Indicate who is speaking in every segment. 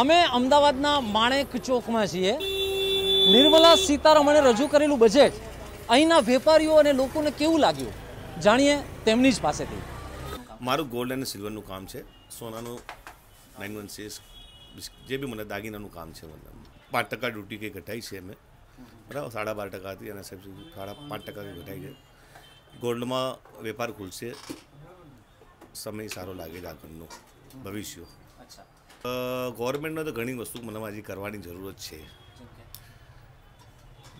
Speaker 1: અમે અમદાવાદના માણેક ચોકમાં છીએ નિર્મલા સીતારમણે રજૂ કરેલું બજેટ અહીંના વેપારીઓ અને લોકોને કેવું લાગ્યું જાણીએ તેમની જ પાસેથી
Speaker 2: મારું ગોલ્ડ અને સિલ્વરનું કામ છે સોનાનું નાઇન વન સિક્સ જે બી મને દાગીનાનું કામ છે મને પાંચ ટકા ડ્યુટી કંઈ ઘટાઈ છે અમે બરાબર સાડા બાર ટકા હતી અને સાડા પાંચ ટકા ઘટાઈ છે ગોલ્ડમાં વેપાર ખુલશે સમય સારો લાગે છે ભવિષ્ય ગવર્મેન્ટને તો ઘણી વસ્તુ મને મનામાજી કરવાની જરૂરત છે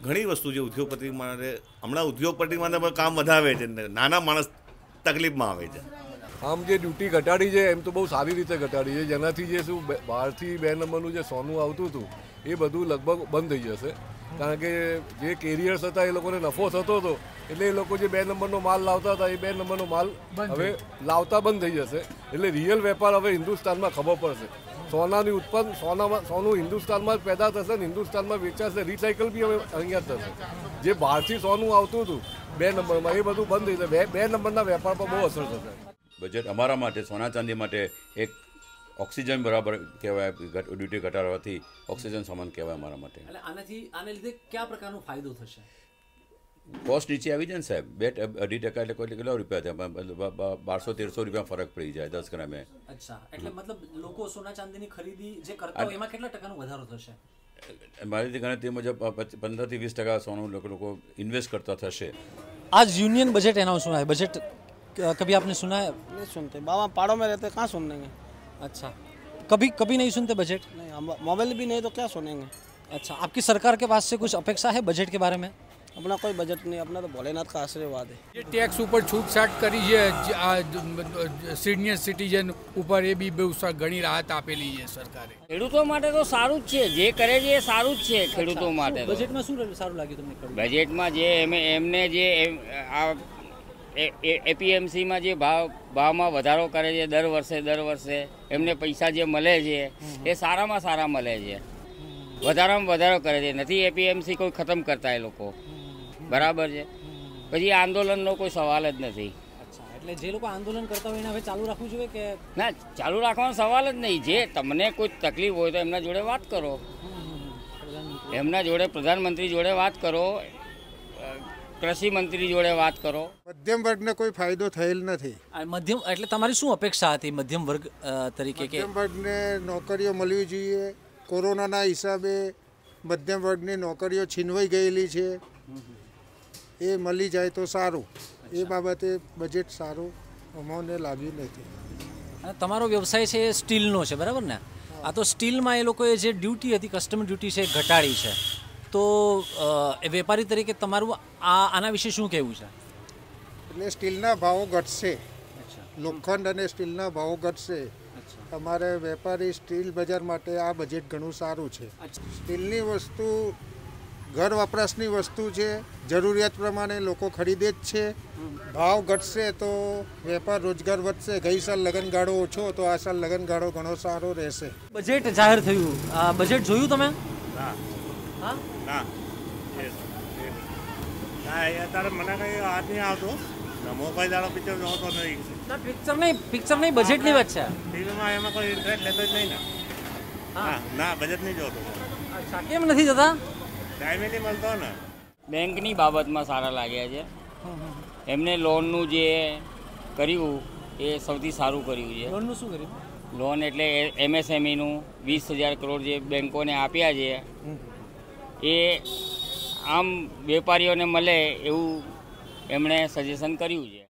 Speaker 2: ઘણી વસ્તુ જે ઉદ્યોગપતિ માટે હમણાં ઉદ્યોગપતિ માટે કામ વધારે છે નાના માણસ તકલીફમાં આવે છે આમ જે ડ્યુટી ઘટાડી છે એમ તો બહુ સારી રીતે ઘટાડી છે જેનાથી જે શું બહારથી બે નંબરનું જે સોનું આવતું હતું એ બધું લગભગ બંધ થઈ જશે કારણ કે જે કેરિયર્સ હતા એ લોકોને નફો થતો હતો એટલે એ લોકો જે બે નંબરનો માલ લાવતા હતા એ બે નંબરનો માલ હવે લાવતા બંધ થઈ જશે એટલે રિયલ વેપાર હવે હિન્દુસ્તાનમાં ખબર પડશે સોનાની ઉત્પન્ન સોનામાં સોનું હિન્દુસ્તાનમાં જ પેદા થશે ને હિન્દુસ્તાનમાં વેચાશે રિસાયકલ બી હવે અહીંયા થશે જે બહારથી સોનું આવતું હતું બે નંબરમાં એ બધું બંધ થઈ બે બે નંબરના વેપાર પર બહુ અસર થશે બજેટ અમારા માટે સોના ચાંદી માટે એક ઓક્સિજન બરાબર કહેવાય ડ્યુટી ઘટાડવાથી ઓક્સિજન સમાન કહેવાય અમારા માટે
Speaker 1: આનાથી આને લીધે કયા પ્રકારનો ફાયદો થશે
Speaker 2: पोस्ट रिची आविजन साहब बेट अ डिटेकाले कितीला रुपैया ते मतलब 1200 1300 रुपैया फरक पडई जाय 1000 में अच्छा એટલે
Speaker 1: મતલબ લોકો સોના ચાંદી ની ખરીદી જે करतो એમાં કેટલા ટકા નું વધારો થશે
Speaker 2: મારી દે ગણે તે માં જબ 15 થી 20 ટકા સોનું લોકો ઇન્વેસ્ટ કરતા થશે
Speaker 1: આજ યુનિયન બજેટ એનાઉન્સ થાય બજેટ કભી આપને સુનાય ને સુનતે બાપા પાડો મે રહેતે ક્યાં સુનનેગે अच्छा કભી કભી નહી સુનતે બજેટ નહી મોબાઈલ ભી નહી તો ક્યાં સુનનેગે अच्छा आपकी सरकार के पास से कुछ अपेक्षा है बजट के बारे में આપણા કોઈ બજેટ નહીં આપણા તો ભોલેનાથ કા આશીર્વાદ
Speaker 2: જે ટેક્સ ઉપર છૂટછાટ કરી છે સિનિયર સિટીઝન ઉપર એ બી બહુ ઘણી રાહત આપેલી છે સરકારે ખેડૂતો માટે તો સારું જ છે જે કરે છે એ સારું જ છે ખેડૂતો માટે બજેટમાં શું સારું લાગ્યું તમને બજેટમાં જે એમને જે આ એપીએમસીમાં જે ભાવ ભાવમાં વધારો કરે છે દર વર્ષે દર વર્ષે એમને પૈસા જે મળે છે એ સારામાં સારા મળે છે વધારામાં વધારો કરે છે નથી એપીએમસી કોઈ ખતમ કરતા એ લોકો બરાબર છે પછી આંદોલનનો કોઈ સવાલ જ નથી
Speaker 1: એટલે જે લોકો આંદોલન કરતા હોય એને હવે ચાલુ રાખવું જોઈએ કે
Speaker 2: ના ચાલુ રાખવાનો સવાલ જ નહીં જે તમને કોઈ તકલીફ હોય તો એમના જોડે વાત કરો એમના જોડે પ્રધાનમંત્રી જોડે વાત કરો કૃષિ મંત્રી જોડે વાત કરો મધ્યમ વર્ગને કોઈ ફાયદો થયેલ નથી
Speaker 1: મધ્યમ એટલે તમારી શું અપેક્ષા હતી મધ્યમ વર્ગ તરીકે કે મધ્યમ
Speaker 2: વર્ગને નોકરીઓ મળવી
Speaker 1: જોઈએ કોરોનાના હિસાબે મધ્યમ વર્ગની નોકરીઓ છીનવાઈ ગયેલી છે એ મળી જાય તો સારું એ બાબતે બજેટ સારું અમોને લાવ્યું નથી અને તમારો વ્યવસાય છે એ સ્ટીલનો છે બરાબર ને આ તો સ્ટીલમાં એ લોકોએ જે ડ્યુટી હતી કસ્ટમર ડ્યુટી છે ઘટાડી છે તો વેપારી તરીકે તમારું આ આના વિશે શું કહેવું છે એટલે સ્ટીલના ભાવો ઘટશે લોખંડ અને સ્ટીલના ભાવો ઘટશે તમારે વેપારી સ્ટીલ બજાર માટે આ બજેટ ઘણું સારું છે સ્ટીલની વસ્તુ ઘર વપરાશની વસ્તુ છે જરૂરિયાત પ્રમાણે લોકો ખરીદે જ છે ભાવ ઘટશે તો વેપાર રોજગાર વધશે ગઈ સાલ લગનગાળો ઓછો તો આ સાલ લગનગાળો ઘણો સારો રહેશે બજેટ જાહેર થયું આ બજેટ જોયું તમે
Speaker 2: અત્યારે મને કઈ હાથ નહીં આવતો મોબાઈલ વાળો પિક્ચર જોતો નહીં
Speaker 1: પિક્ચર નહીં પિક્ચર નહીં બજેટની વાત છે
Speaker 2: ફિલ્મમાં એમાં કોઈ ઇન્ટરેસ્ટ લેતો નહીં હા ના બજેટ નહીં જોતો અચ્છા
Speaker 1: કેમ નથી જતા
Speaker 2: ટાઈમે મળતો ને બેંકની બાબતમાં સારા લાગ્યા છે એમને લોનનું જે કર્યું એ સૌથી સારું કર્યું છે લોનનું શું કર્યું લોન એટલે એમએસએમઈનું e વીસ હજાર કરોડ જે બેંકોને આપ્યા છે એ આમ વેપારીઓને મળે એવું એમણે સજેશન કર્યું છે